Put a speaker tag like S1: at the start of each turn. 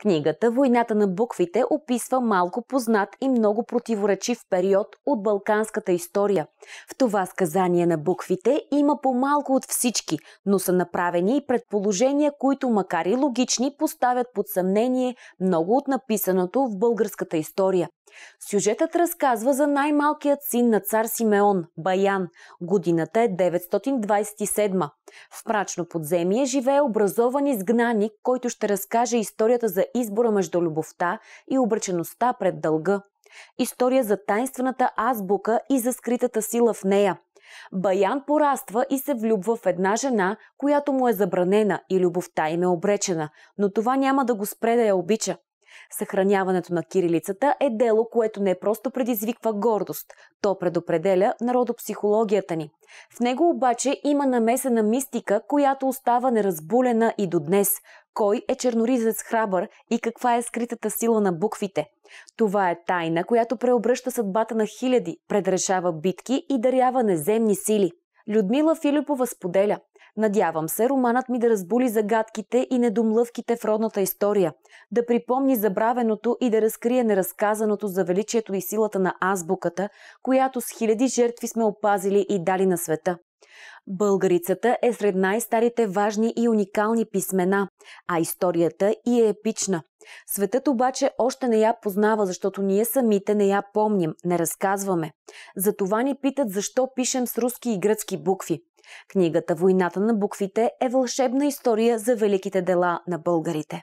S1: Книгата Войната на буквите описва малко познат и много противоречив период от балканската история. В това сказание на буквите има по-малко от всички, но са направени и предположения, които макар и логични, поставят под съмнение много от написаното в българската история. Сюжетът разказва за най-малкият син на цар Симеон, Баян. Годината е 927. В прачно подземие живее образован изгнаник, който ще разкаже историята за избора между любовта и обречеността пред дълга. История за тайнствената азбука и за скритата сила в нея. Баян пораства и се влюбва в една жена, която му е забранена и любовта им е обречена, но това няма да го спре да я обича. Съхраняването на кирилицата е дело, което не просто предизвиква гордост, то предопределя народопсихологията ни. В него обаче има намесена мистика, която остава неразбулена и до днес. Кой е черноризец храбър и каква е скритата сила на буквите? Това е тайна, която преобръща съдбата на хиляди, предрешава битки и дарява неземни сили. Людмила Филипова споделя. Надявам се романът ми да разбули загадките и недомлъвките в родната история, да припомни забравеното и да разкрие неразказаното за величието и силата на азбуката, която с хиляди жертви сме опазили и дали на света. Българицата е сред най-старите важни и уникални писмена, а историята и е епична. Светът обаче още не я познава, защото ние самите не я помним, не разказваме. Затова ни питат защо пишем с руски и гръцки букви. Книгата «Войната на буквите» е вълшебна история за великите дела на българите.